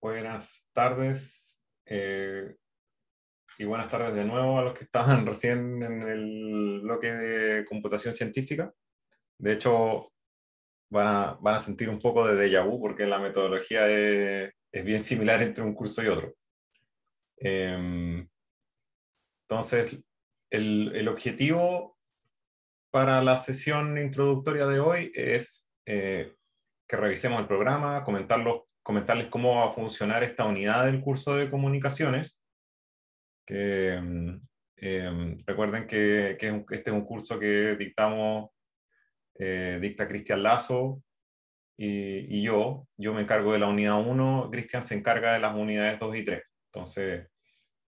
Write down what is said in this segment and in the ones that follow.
Buenas tardes eh, y buenas tardes de nuevo a los que estaban recién en el bloque de computación científica. De hecho, van a, sentir un poco de déjà vu porque la metodología es, bien similar entre un curso y otro. Em, entonces, el, el, objetivo para la sesión introductoria de hoy es eh, que revisemos el programa, comentarles cómo va a funcionar esta unidad del curso de comunicaciones. Que, mm, em, recuerden que, este es un curso que dictamos, eh, dicta Cristian Lazo y, y, yo. Yo me encargo de la unidad 1, Cristian se encarga de las unidades 2 y 3. Entonces,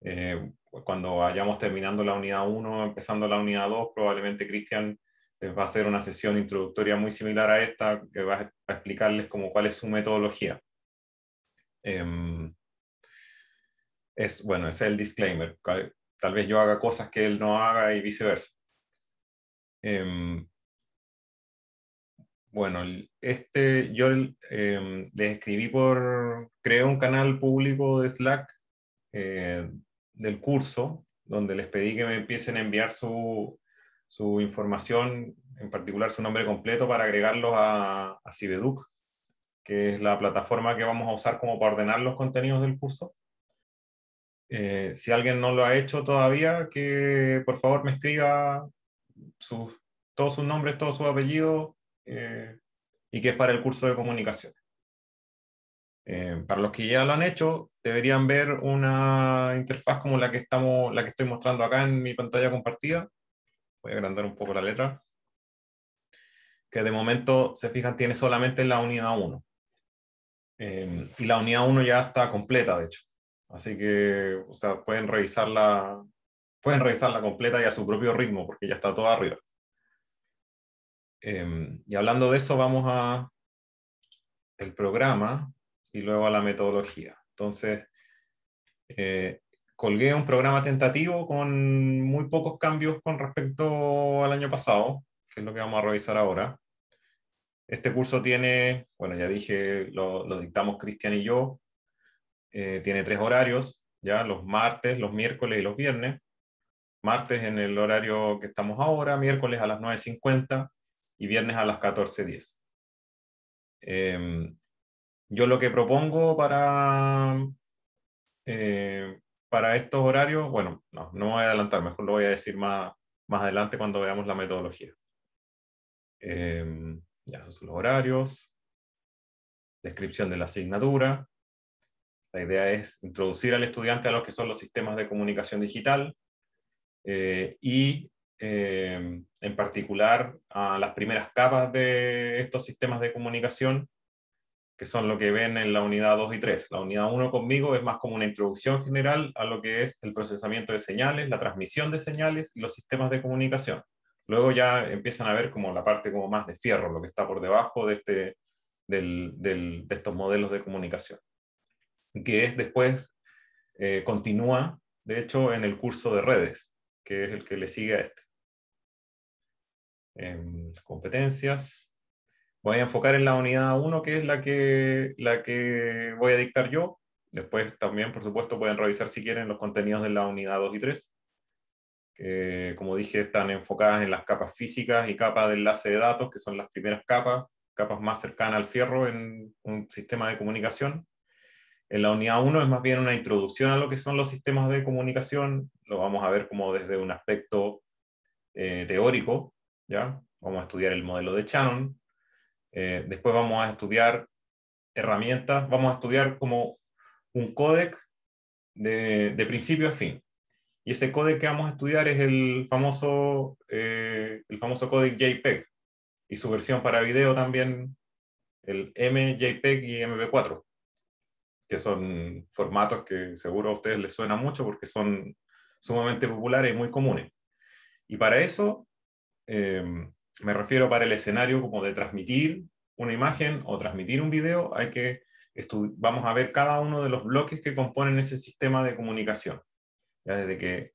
eh, cuando vayamos terminando la unidad 1, empezando la unidad 2, probablemente Cristian les va a hacer una sesión introductoria muy similar a esta, que va a explicarles como cuál es su metodología. Em, es, bueno, es el disclaimer. Tal vez yo haga cosas que él no haga y viceversa. Em, bueno, este yo eh, em, les escribí por, creo un canal público de Slack eh, del curso, donde les pedí que me empiecen a enviar su, información, en particular su nombre completo, para agregarlos a, a que es la plataforma que vamos a usar como para ordenar los contenidos del curso. Eh, si alguien no lo ha hecho todavía, que por favor me escriba todos sus nombres, todos sus apellidos, eh, y que es para el curso de comunicación. Eh, para los que ya lo han hecho, deberían ver una interfaz como la que, estamos, la que estoy mostrando acá en mi pantalla compartida. Voy a agrandar un poco la letra. Que de momento, se fijan, tiene solamente la unidad 1. Eh, y la unidad 1 ya está completa, de hecho. Así que, pueden revisarla, pueden revisarla completa y a su propio ritmo, porque ya está todo arriba. Eh, y hablando de eso, vamos a el programa y luego a la metodología. Entonces, eh, colgué un programa tentativo con muy pocos cambios con respecto al año pasado, que es lo que vamos a revisar ahora. Este curso tiene, bueno, ya dije, lo, dictamos Cristian y yo. Eh, tiene tres horarios, ya los martes, los miércoles y los viernes. Martes en el horario que estamos ahora, miércoles a las 9.50 y viernes a las 14.10. Eh, em, yo lo que propongo para, eh, para estos horarios, bueno, no, voy a adelantar, mejor lo voy a decir más, adelante cuando veamos la metodología. Em, ya, esos son los horarios, descripción de la asignatura. La idea es introducir al estudiante a lo que son los sistemas de comunicación digital eh, y em, en particular a las primeras capas de estos sistemas de comunicación que son lo que ven en la unidad 2 y 3. La unidad 1 conmigo es más como una introducción general a lo que es el procesamiento de señales, la transmisión de señales y los sistemas de comunicación. Luego ya empiezan a ver como la parte como más de fierro, lo que está por debajo de, este, del, del, de estos modelos de comunicación, que es después, eh, continúa, de hecho, en el curso de redes, que es el que le sigue a este. En em, competencias voy a enfocar en la unidad 1, que es la que, la que voy a dictar yo. Después también, por supuesto, pueden revisar si quieren los contenidos de la unidad 2 y 3, que como dije están enfocadas en las capas físicas y capas de enlace de datos, que son las primeras capas, capas más cercanas al fierro en un sistema de comunicación. En la unidad 1 es más bien una introducción a lo que son los sistemas de comunicación, lo vamos a ver como desde un aspecto eh, teórico, ¿ya? Vamos a estudiar el modelo de Shannon, eh, después vamos a estudiar herramientas, vamos a estudiar como un códec de, principio a fin. Y ese códec que vamos a estudiar es el famoso, eh, famoso códec JPEG y su versión para video también, el MJPEG y MP4, que son formatos que seguro a ustedes les suena mucho porque son sumamente populares y muy comunes. Y para eso em, me refiero para el escenario como de transmitir una imagen o transmitir un video, hay que vamos a ver cada uno de los bloques que componen ese sistema de comunicación. Ya desde que,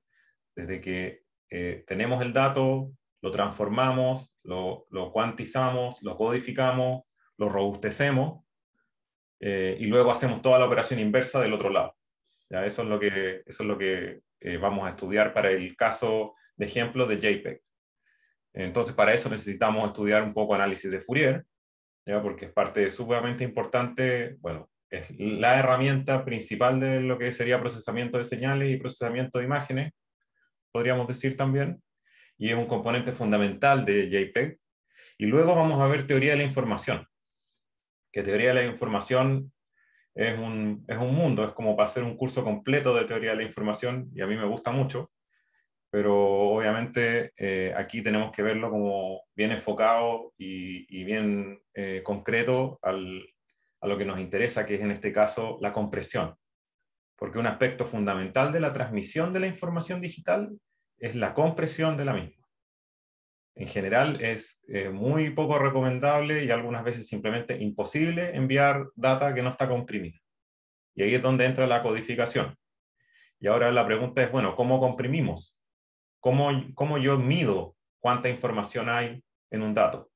desde que eh, tenemos el dato, lo transformamos, lo, cuantizamos, lo codificamos, lo robustecemos eh, y luego hacemos toda la operación inversa del otro lado. ¿Ya? Eso es lo que, eso es lo que eh, vamos a estudiar para el caso de ejemplo de JPEG. Entonces, para eso necesitamos estudiar un poco análisis de Fourier, porque es parte sumamente importante, bueno, es la herramienta principal de lo que sería procesamiento de señales y procesamiento de imágenes, podríamos decir también, y es un componente fundamental de JPEG. Y luego vamos a ver teoría de la información, que teoría de la información es un, es un mundo, es como para hacer un curso completo de teoría de la información, y a mí me gusta mucho, pero obviamente eh, aquí tenemos que verlo como bien enfocado y, bien eh, concreto al, a lo que nos interesa, que es en este caso la compresión. Porque un aspecto fundamental de la transmisión de la información digital es la compresión de la misma. En general es eh, muy poco recomendable y algunas veces simplemente imposible enviar data que no está comprimida. Y ahí es donde entra la codificación. Y ahora la pregunta es, bueno, ¿cómo comprimimos? cómo, cómo yo mido cuánta información hay en un dato.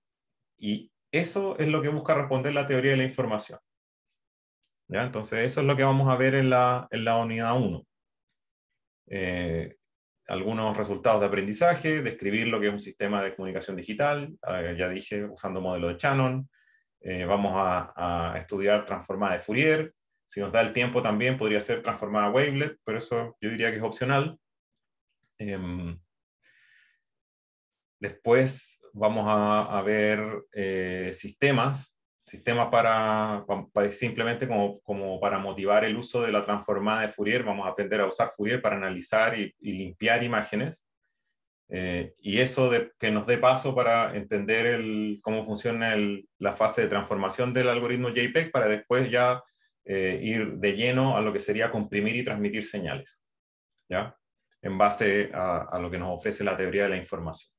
Y eso es lo que busca responder la teoría de la información. ¿Ya? Entonces, eso es lo que vamos a ver en la, en la unidad 1. Eh, algunos resultados de aprendizaje, describir lo que es un sistema de comunicación digital, eh, ya dije, usando modelo de Shannon. Eh, vamos a, a, estudiar transformada de Fourier. Si nos da el tiempo también podría ser transformada wavelet, pero eso yo diría que es opcional. Em, después vamos a, ver eh, sistemas, sistemas para, simplemente como, para motivar el uso de la transformada de Fourier. Vamos a aprender a usar Fourier para analizar y, limpiar imágenes. Eh, y eso que nos dé paso para entender cómo funciona la fase de transformación del algoritmo JPEG para después ya eh, ir de lleno a lo que sería comprimir y transmitir señales. ¿ya? en base a, lo que nos ofrece la teoría de la información.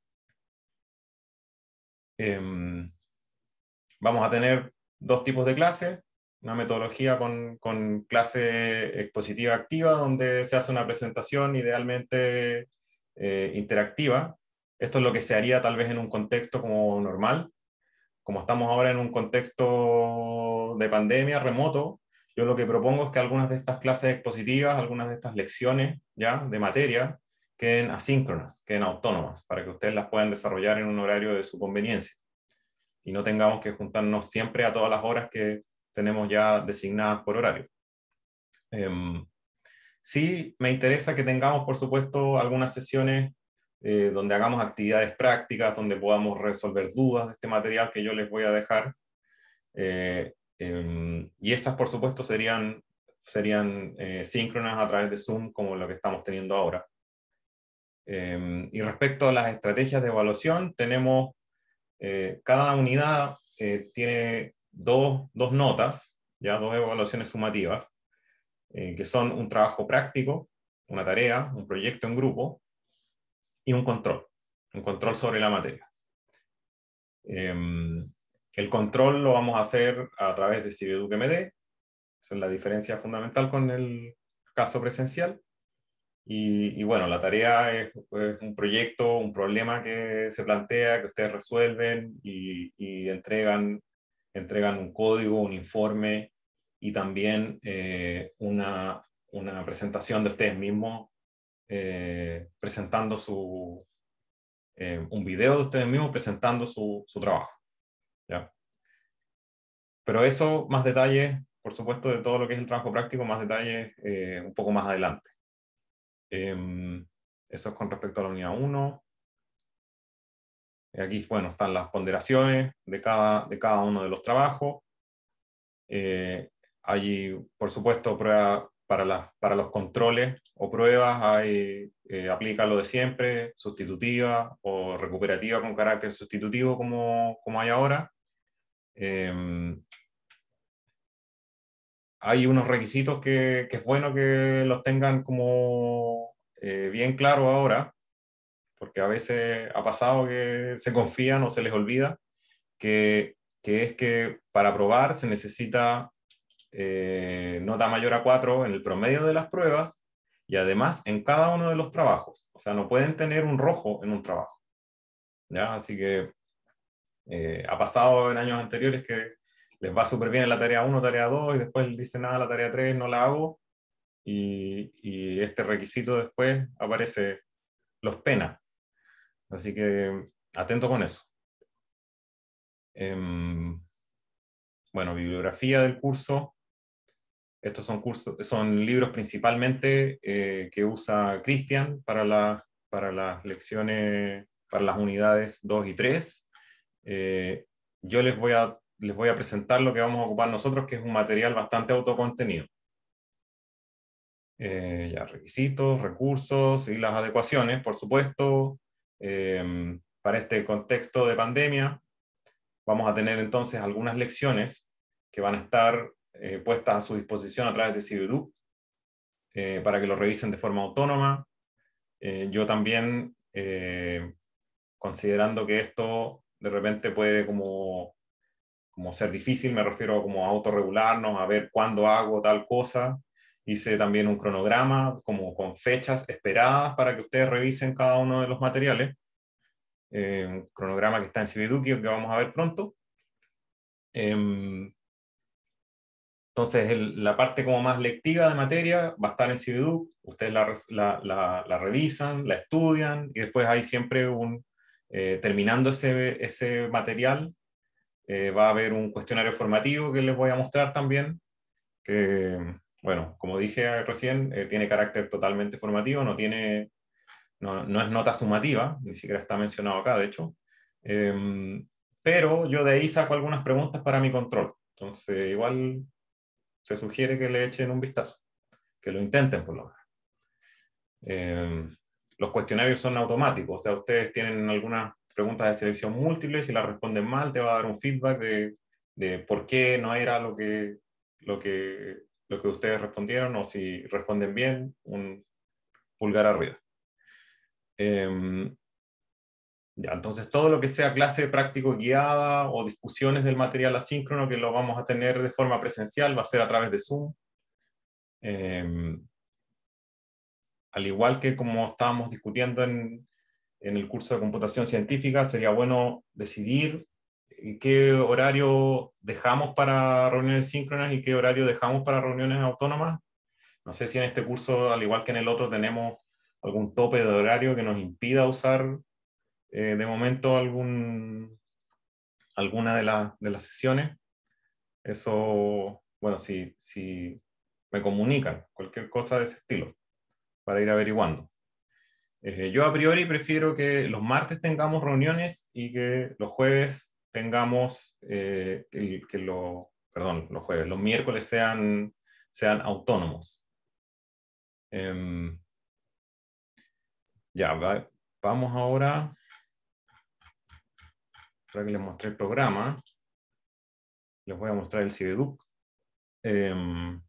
Em, vamos a tener dos tipos de clases, una metodología con, clase expositiva activa, donde se hace una presentación idealmente eh, interactiva. Esto es lo que se haría tal vez en un contexto como normal. Como estamos ahora en un contexto de pandemia remoto, yo lo que propongo es que algunas de estas clases expositivas, algunas de estas lecciones ya de materia, queden asíncronas, queden autónomas, para que ustedes las puedan desarrollar en un horario de su conveniencia. Y no tengamos que juntarnos siempre a todas las horas que tenemos ya designadas por horario. Em, sí, me interesa que tengamos, por supuesto, algunas sesiones eh, donde hagamos actividades prácticas, donde podamos resolver dudas de este material que yo les voy a dejar. Eh, Em, y esas, por supuesto, serían, serían eh, síncronas a través de Zoom, como lo que estamos teniendo ahora. Em, y respecto a las estrategias de evaluación, tenemos, eh, cada unidad eh, tiene dos, dos, notas, ya dos evaluaciones sumativas, que son un trabajo práctico, una tarea, un proyecto en grupo y un control, un control sobre la materia. Em, el control lo vamos a hacer a través de CiberEducMD. Esa es la diferencia fundamental con el caso presencial. Y, bueno, la tarea es, un proyecto, un problema que se plantea, que ustedes resuelven y, entregan, entregan un código, un informe y también eh, una, presentación de ustedes mismos eh, presentando su, eh, un video de ustedes mismos presentando su trabajo. Pero eso, más detalles, por supuesto, de todo lo que es el trabajo práctico, más detalles eh, un poco más adelante. Em, eso es con respecto a la unidad 1. Aquí, bueno, están las ponderaciones de cada, de cada uno de los trabajos. Eh, allí, por supuesto, prueba, para, para los controles o pruebas hay, eh, aplica lo de siempre, sustitutiva o recuperativa con carácter sustitutivo como, como hay ahora. Em, hay unos requisitos que, es bueno que los tengan como eh, bien claro ahora, porque a veces ha pasado que se confían o se les olvida, que, que es que para probar se necesita eh, nota mayor a 4 en el promedio de las pruebas y además en cada uno de los trabajos. O sea, no pueden tener un rojo en un trabajo. ¿ya? Así que eh, ha pasado en años anteriores que les va súper bien en la tarea 1, tarea 2 y después dicen nada, ah, la tarea 3 no la hago y, este requisito después aparece los pena. Así que atento con eso. Em, bueno, bibliografía del curso. Estos son, cursos, son libros principalmente eh, que usa Cristian para, para las lecciones, para las unidades 2 y 3. Eh, yo les voy, a, les voy a presentar lo que vamos a ocupar nosotros, que es un material bastante autocontenido. Eh, ya, requisitos, recursos y las adecuaciones, por supuesto, para este contexto de pandemia. Vamos a tener entonces algunas lecciones que van a estar eh, puestas a su disposición a través de CBDU eh, para que lo revisen de forma autónoma. Eh, yo también, eh, considerando que esto de repente puede como, como ser difícil, me refiero como a autorregularnos, a ver cuándo hago tal cosa, hice también un cronograma como con fechas esperadas para que ustedes revisen cada uno de los materiales. un cronograma que está en y que vamos a ver pronto. Em, entonces, la parte como más lectiva de materia va a estar en CBDUC, ustedes la, la, revisan, la estudian y después hay siempre un, eh, terminando ese, ese material, eh, va a haber un cuestionario formativo que les voy a mostrar también, que, bueno, como dije recién, eh, tiene carácter totalmente formativo, no, tiene, no, no, es nota sumativa, ni siquiera está mencionado acá, de hecho, em, pero yo de ahí saco algunas preguntas para mi control. Entonces, igual se sugiere que le echen un vistazo, que lo intenten por lo menos. Em, los cuestionarios son automáticos, o sea, ustedes tienen algunas preguntas de selección múltiple, si las responden mal te va a dar un feedback de, por qué no era lo que, lo, que, lo que ustedes respondieron o si responden bien, un pulgar arriba. Em, entonces todo lo que sea clase práctico guiada o discusiones del material asíncrono que lo vamos a tener de forma presencial va a ser a través de Zoom. Em, al igual que como estábamos discutiendo en, en, el curso de computación científica, sería bueno decidir qué horario dejamos para reuniones síncronas y qué horario dejamos para reuniones autónomas. No sé si en este curso, al igual que en el otro, tenemos algún tope de horario que nos impida usar eh, de momento algún, alguna de, las sesiones. Eso, bueno, si, me comunican cualquier cosa de ese estilo, para ir averiguando. Eh, yo a priori prefiero que los martes tengamos reuniones y que los jueves tengamos, eh, que, los, perdón, los jueves, los miércoles sean, sean autónomos. Em, ya, vamos ahora Ahora que les mostré el programa. Les voy a mostrar el CBDUC. Em,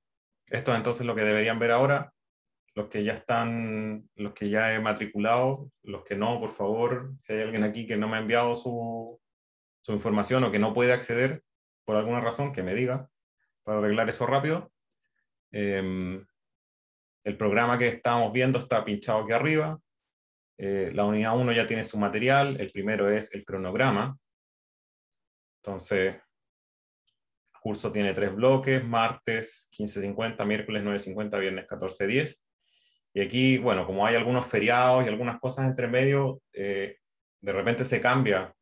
esto es entonces lo que deberían ver ahora. Los que ya están, los que ya he matriculado, los que no, por favor, si hay alguien aquí que no me ha enviado su, información o que no puede acceder por alguna razón, que me diga para arreglar eso rápido. Em, el programa que estamos viendo está pinchado aquí arriba. Eh, la unidad 1 ya tiene su material. El primero es el cronograma. Entonces, el curso tiene tres bloques, martes 15.50, miércoles 9.50, viernes 14.10. Y aquí, bueno, como hay algunos feriados y algunas cosas entre medio, eh, de repente se cambia.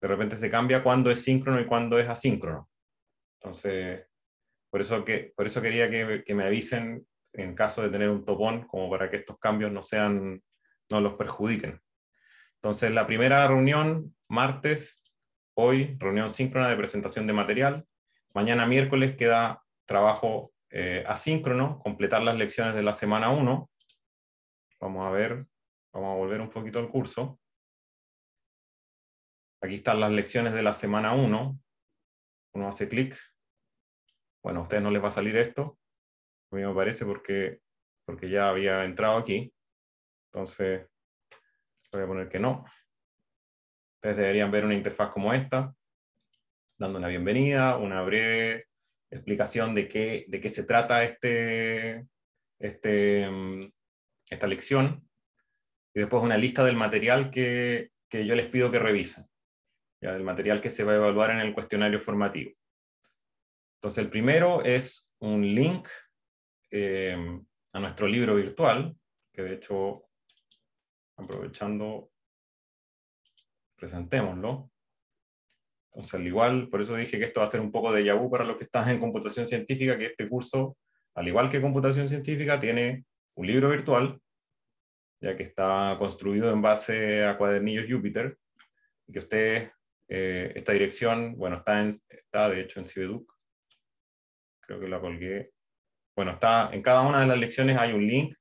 De repente se cambia cuando es síncrono y cuando es asíncrono. Entonces, por eso, que, por eso quería que, me avisen en caso de tener un topón, como para que estos cambios no, sean, no los perjudiquen. Entonces, la primera reunión, martes hoy reunión síncrona de presentación de material, mañana miércoles queda trabajo eh, asíncrono, completar las lecciones de la semana 1. Vamos a ver, vamos a volver un poquito al curso. Aquí están las lecciones de la semana 1. Uno hace clic. Bueno, a ustedes no les va a salir esto. A mí me parece porque, porque ya había entrado aquí. Entonces, voy a poner que no. Ustedes deberían ver una interfaz como esta, dando una bienvenida, una breve explicación de qué, de qué se trata este, este mm, esta lección, y después una lista del material que, yo les pido que revisen, del material que se va a evaluar en el cuestionario formativo. Entonces, el primero es un link eh, a nuestro libro virtual, que de hecho, aprovechando, presentémoslo. Entonces, al igual, por eso dije que esto va a ser un poco de yahoo para los que están en computación científica, que este curso, al igual que computación científica, tiene un libro virtual, ya que está construido en base a cuadernillos Jupyter, que usted, eh, esta dirección, bueno, está, en, está de hecho en Cibeduc, creo que la colgué. Bueno, está, en cada una de las lecciones hay un link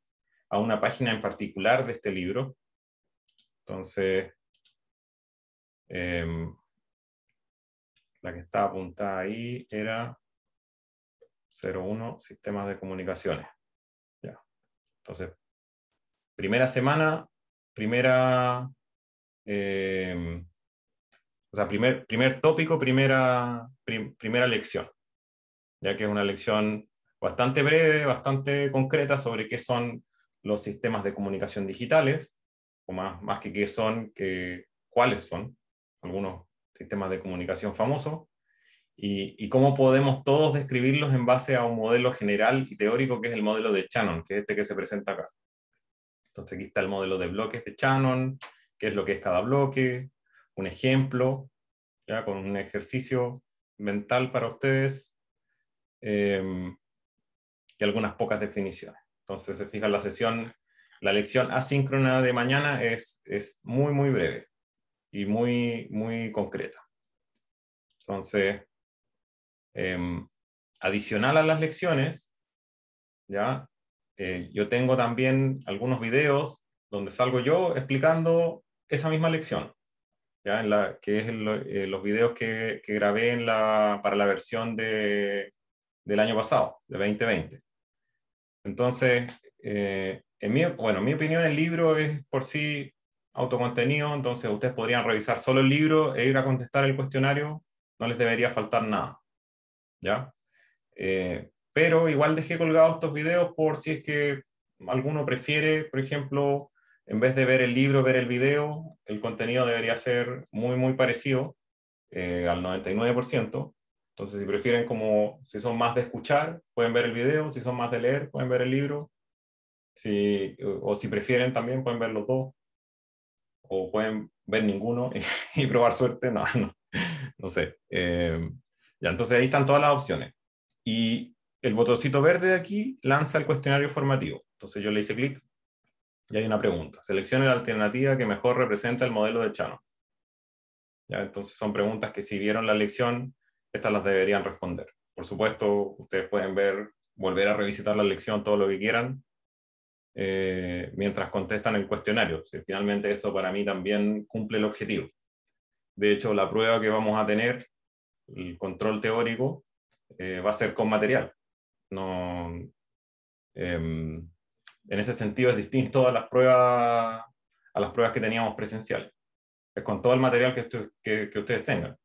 a una página en particular de este libro. Entonces, Em, la que estaba apuntada ahí era 01, sistemas de comunicaciones. Ya. Entonces, primera semana, primera... Em, o sea, primer, primer tópico, primera, primera lección, ya que es una lección bastante breve, bastante concreta sobre qué son los sistemas de comunicación digitales, o más, más que qué son, que, cuáles son, algunos sistemas de comunicación famosos, y, cómo podemos todos describirlos en base a un modelo general y teórico que es el modelo de Shannon, que es este que se presenta acá. Entonces aquí está el modelo de bloques de Shannon, qué es lo que es cada bloque, un ejemplo, ya con un ejercicio mental para ustedes em, y algunas pocas definiciones. Entonces se fija la sesión, la lección asíncrona de mañana es, es muy, muy breve y muy, muy concreta. Entonces, em, adicional a las lecciones, ¿ya? Eh, yo tengo también algunos videos donde salgo yo explicando esa misma lección, ¿ya? En la, que es eh, los videos que, grabé en la, para la versión de, del año pasado, de 2020. Entonces, eh, bueno, en mi opinión el libro es por sí autocontenido, entonces ustedes podrían revisar solo el libro e ir a contestar el cuestionario, no les debería faltar nada. ¿Ya? Eh, pero igual dejé colgados estos videos por si es que alguno prefiere, por ejemplo, en vez de ver el libro, ver el video, el contenido debería ser muy, muy parecido eh, al 99%. Entonces, si prefieren como, si son más de escuchar, pueden ver el video, si son más de leer, pueden ver el libro, o si prefieren también pueden ver los dos o pueden ver ninguno y, probar suerte, no, no, no sé. Eh, ya, entonces ahí están todas las opciones. Y el botoncito verde de aquí lanza el cuestionario formativo. Entonces yo le hice clic y hay una pregunta. Seleccione la alternativa que mejor representa el modelo de Chano. Ya, entonces son preguntas que si vieron la lección, estas las deberían responder. Por supuesto, ustedes pueden ver, volver a revisitar la lección todo lo que quieran, eh, mientras contestan el cuestionario. Si finalmente eso para mí también cumple el objetivo. De hecho, la prueba que vamos a tener, el control teórico, eh, va a ser con material. No, em, en ese sentido es distinto a las pruebas, a las pruebas que teníamos presencial. Es con todo el material que, que ustedes tengan.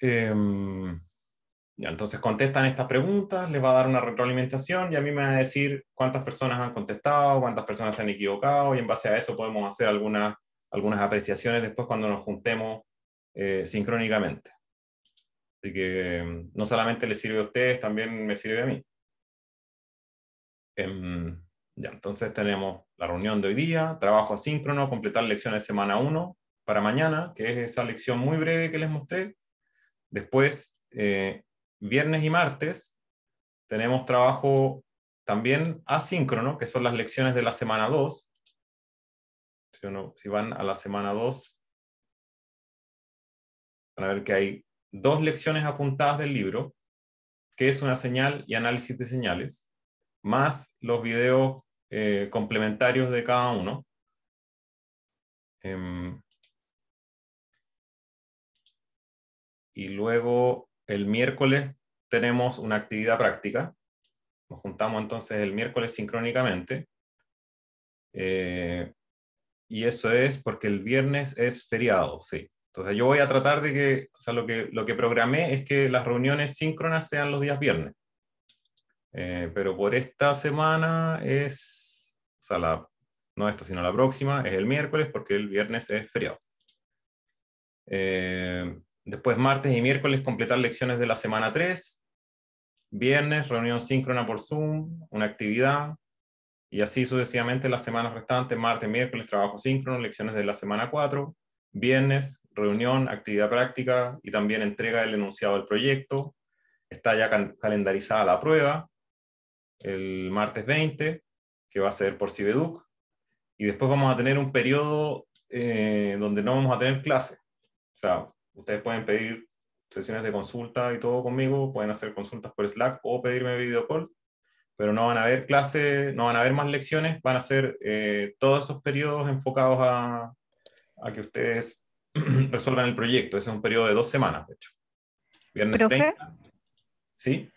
Em, ya, entonces contestan estas preguntas, les va a dar una retroalimentación y a mí me va a decir cuántas personas han contestado, cuántas personas se han equivocado y en base a eso podemos hacer algunas, algunas apreciaciones después cuando nos juntemos eh, sincrónicamente. Así que em, no solamente les sirve a ustedes, también me sirve a mí. Em, ya, entonces tenemos la reunión de hoy día, trabajo asíncrono, completar lecciones de semana 1 para mañana, que es esa lección muy breve que les mostré. Después, eh, viernes y martes tenemos trabajo también asíncrono, que son las lecciones de la semana 2. Si, van a la semana 2, van a ver que hay dos lecciones apuntadas del libro, que es una señal y análisis de señales, más los videos eh, complementarios de cada uno. Em, y luego el miércoles tenemos una actividad práctica. Nos juntamos entonces el miércoles sincrónicamente. Eh, y eso es porque el viernes es feriado, sí. Entonces yo voy a tratar de que, o sea, lo que, lo que programé es que las reuniones síncronas sean los días viernes. Eh, pero por esta semana es, o sea, no esta, sino la próxima, es el miércoles porque el viernes es feriado. Eh, Después martes y miércoles completar lecciones de la semana 3. Viernes reunión síncrona por Zoom, una actividad. Y así sucesivamente las semanas restantes, martes, miércoles, trabajo síncrono, lecciones de la semana 4. Viernes, reunión, actividad práctica y también entrega del enunciado del proyecto. Está ya calendarizada la prueba el martes 20, que va a ser por Cibeduc. Y después vamos a tener un periodo eh, donde no vamos a tener clases. O sea, Ustedes pueden pedir sesiones de consulta y todo conmigo, pueden hacer consultas por Slack o pedirme video call, pero no van a haber clases, no van a haber más lecciones, van a ser eh, todos esos periodos enfocados a, que ustedes resuelvan el proyecto. Ese es un periodo de dos semanas, de hecho. Viernes ¿Profe? ¿Sí?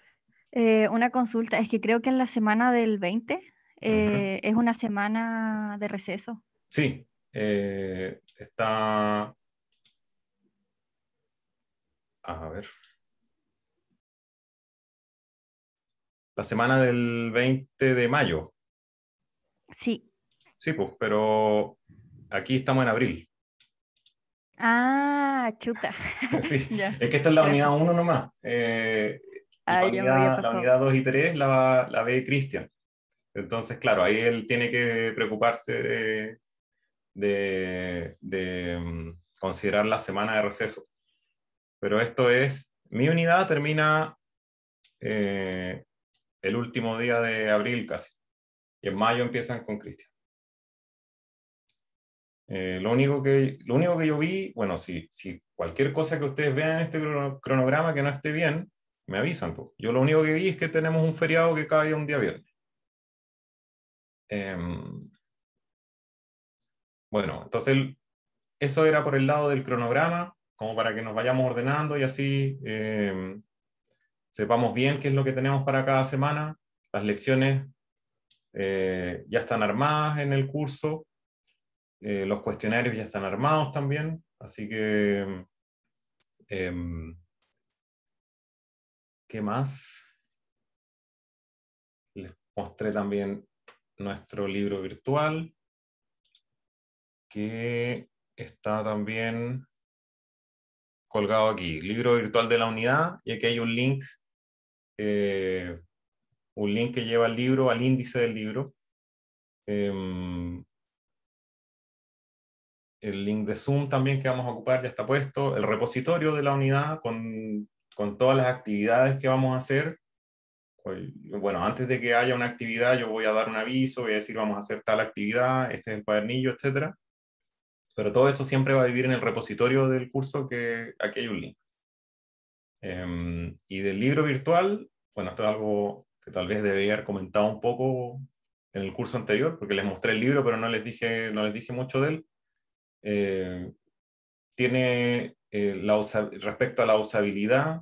Eh, una consulta, es que creo que en la semana del 20 eh, es una semana de receso. Sí, está a ver. La semana del 20 de mayo. Sí. Sí, pues, pero aquí estamos en abril. Ah, chuta. sí, es que esta es la unidad 1 nomás. Eh, ah, la, unidad, 2 y 3 la, ve Cristian. Entonces, claro, ahí él tiene que preocuparse de, de, mm, considerar la semana de receso pero esto es, mi unidad termina eh, el último día de abril casi, y en mayo empiezan con Cristian. Eh, lo, único que, lo único que yo vi, bueno, si, si cualquier cosa que ustedes vean en este cronograma que no esté bien, me avisan. Yo lo único que vi es que tenemos un feriado que cae un día viernes. Em, bueno, entonces eso era por el lado del cronograma como para que nos vayamos ordenando y así em, sepamos bien qué es lo que tenemos para cada semana. Las lecciones eh, ya están armadas en el curso, eh, los cuestionarios ya están armados también, así que... Em, ¿Qué más? Les mostré también nuestro libro virtual, que está también colgado aquí, libro virtual de la unidad, y aquí hay un link, eh, un link que lleva al libro, al índice del libro. Em, el link de Zoom también que vamos a ocupar ya está puesto, el repositorio de la unidad con, con todas las actividades que vamos a hacer. Bueno, antes de que haya una actividad, yo voy a dar un aviso, voy a decir vamos a hacer tal actividad, este es el cuadernillo, etcétera pero todo eso siempre va a vivir en el repositorio del curso, que aquí hay un link. Em, y del libro virtual, bueno, esto es algo que tal vez debería haber comentado un poco en el curso anterior, porque les mostré el libro, pero no les dije, no les dije mucho de él. Eh, tiene eh, respecto a la usabilidad,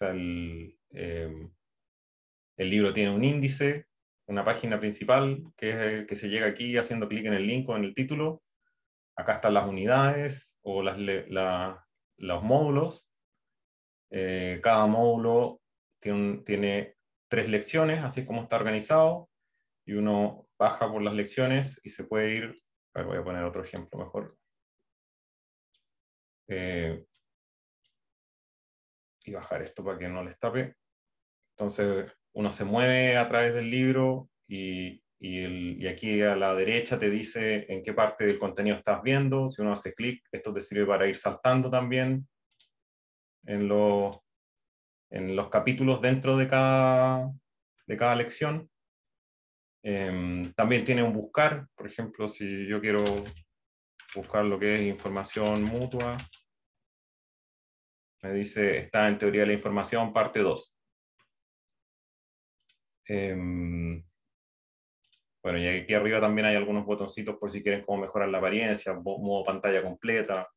em, el, libro tiene un índice, una página principal que, que se llega aquí haciendo clic en el link o en el título, acá están las unidades o las, los módulos. Eh, cada módulo tiene, tres lecciones, así como está organizado, y uno baja por las lecciones y se puede ir, voy a poner otro ejemplo mejor. Eh, y bajar esto para que no les tape. Entonces uno se mueve a través del libro y y, aquí a la derecha te dice en qué parte del contenido estás viendo. Si uno hace clic, esto te sirve para ir saltando también en, en los capítulos dentro de cada, de cada lección. Em, también tiene un buscar, por ejemplo, si yo quiero buscar lo que es información mutua, me dice, está en teoría de la información, parte 2. Bueno, y aquí arriba también hay algunos botoncitos por si quieren como mejorar la apariencia, modo pantalla completa,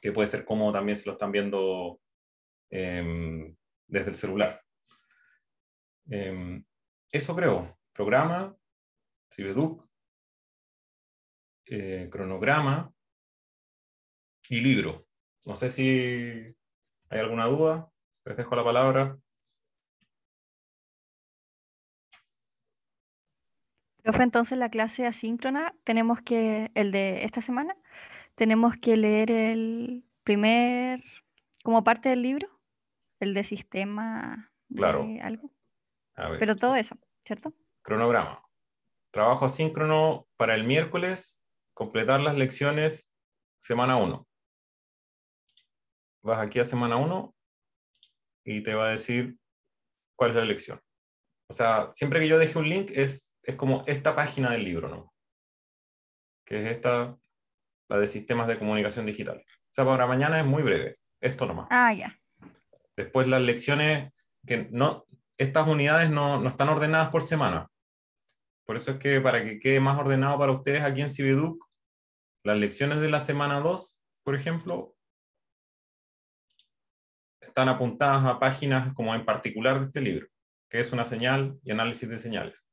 que puede ser cómodo también si lo están viendo em, desde el celular. Em, eso creo. Programa, Cibeduc, eh, cronograma y libro. No sé si hay alguna duda. Les dejo la palabra. fue entonces la clase asíncrona, tenemos que, el de esta semana, tenemos que leer el primer, como parte del libro, el de sistema. Claro. De algo. Pero todo eso, ¿cierto? Cronograma. Trabajo asíncrono para el miércoles, completar las lecciones semana 1. Vas aquí a semana 1 y te va a decir cuál es la lección. O sea, siempre que yo deje un link es es como esta página del libro, ¿no? Que es esta, la de sistemas de comunicación digital. O sea, para mañana es muy breve, esto nomás. Ah, ya. Después las lecciones, que no, estas unidades no, no, están ordenadas por semana. Por eso es que para que quede más ordenado para ustedes aquí en Cividuc, las lecciones de la semana 2, por ejemplo, están apuntadas a páginas como en particular de este libro, que es una señal y análisis de señales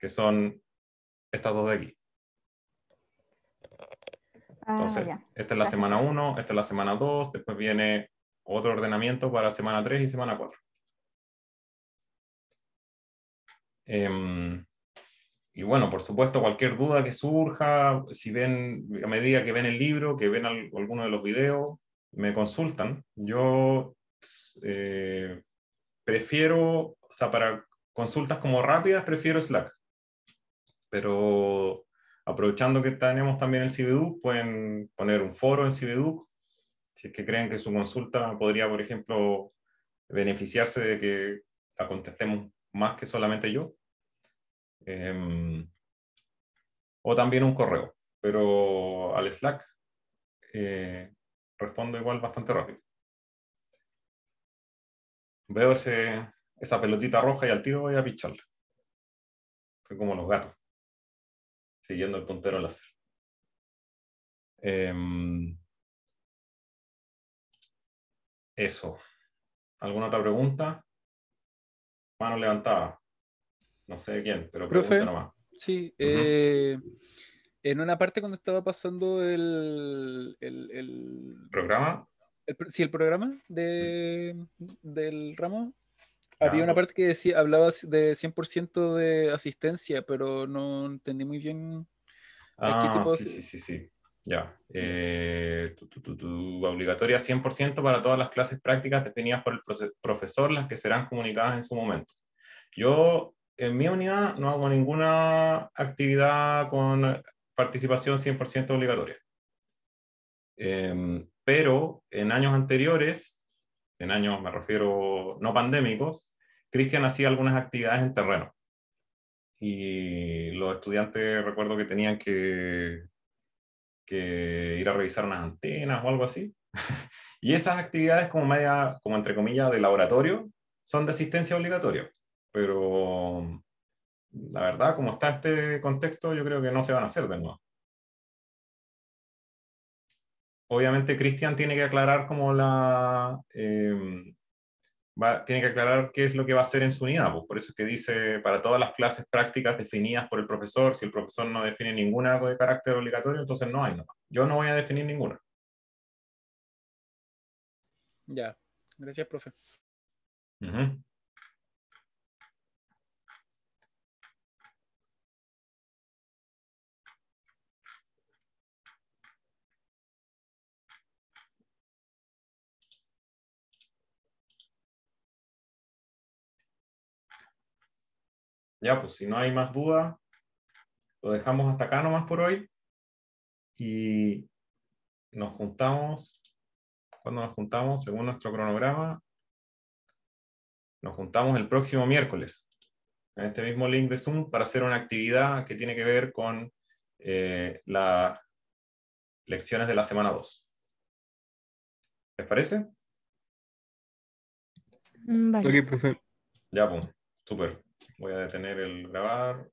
que son estas dos de aquí. Ah, Entonces, esta es la semana 1, esta es la semana 2, después viene otro ordenamiento para semana 3 y semana 4. Em, y bueno, por supuesto, cualquier duda que surja, si ven, a medida que ven el libro, que ven alguno de los videos, me consultan. Yo eh, prefiero, o sea, para consultas como rápidas, prefiero Slack pero aprovechando que tenemos también el CBDU, pueden poner un foro en CBDU, si es que creen que su consulta podría, por ejemplo, beneficiarse de que la contestemos más que solamente yo. Em, o también un correo, pero al Slack eh, respondo igual bastante rápido. Veo esa pelotita roja y al tiro voy a picharla. Fue como los gatos siguiendo el puntero láser. Em, eso. ¿Alguna otra pregunta? Mano levantada. No sé de quién, pero Profe, nomás. Sí. Eh, en una parte cuando estaba pasando el... el, ¿Programa? sí, el programa mm. del ramo, había una parte que decía, hablabas de 100% de asistencia, pero no entendí muy bien ah, Sí, sí, sí, sí. Ya. Eh, tu, obligatoria 100% para todas las clases prácticas definidas por el profesor, las que serán comunicadas en su momento. Yo, en mi unidad, no hago ninguna actividad con participación 100% obligatoria. Em, pero en años anteriores, en años me refiero no pandémicos, Cristian hacía algunas actividades en terreno y los estudiantes recuerdo que tenían que, ir a revisar unas antenas o algo así. y esas actividades como media, como entre comillas, de laboratorio, son de asistencia obligatoria. Pero la verdad, como está este contexto, yo creo que no se van a hacer de nuevo. Obviamente, Cristian tiene que aclarar como la, eh, tiene que aclarar qué es lo que va a hacer en su unidad. Pues, por eso es que dice, para todas las clases prácticas definidas por el profesor, si el profesor no define ninguna de carácter obligatorio, entonces no hay. nada. Yo no voy a definir ninguna. Ya, gracias, profe. Ya, pues si no hay más dudas, lo dejamos hasta acá nomás por hoy. Y nos juntamos, cuando nos juntamos, según nuestro cronograma, nos juntamos el próximo miércoles en este mismo link de Zoom para hacer una actividad que tiene que ver con eh, las lecciones de la semana 2. ¿Les parece? Mm, vale. Ya, pues, súper voy a detener el grabar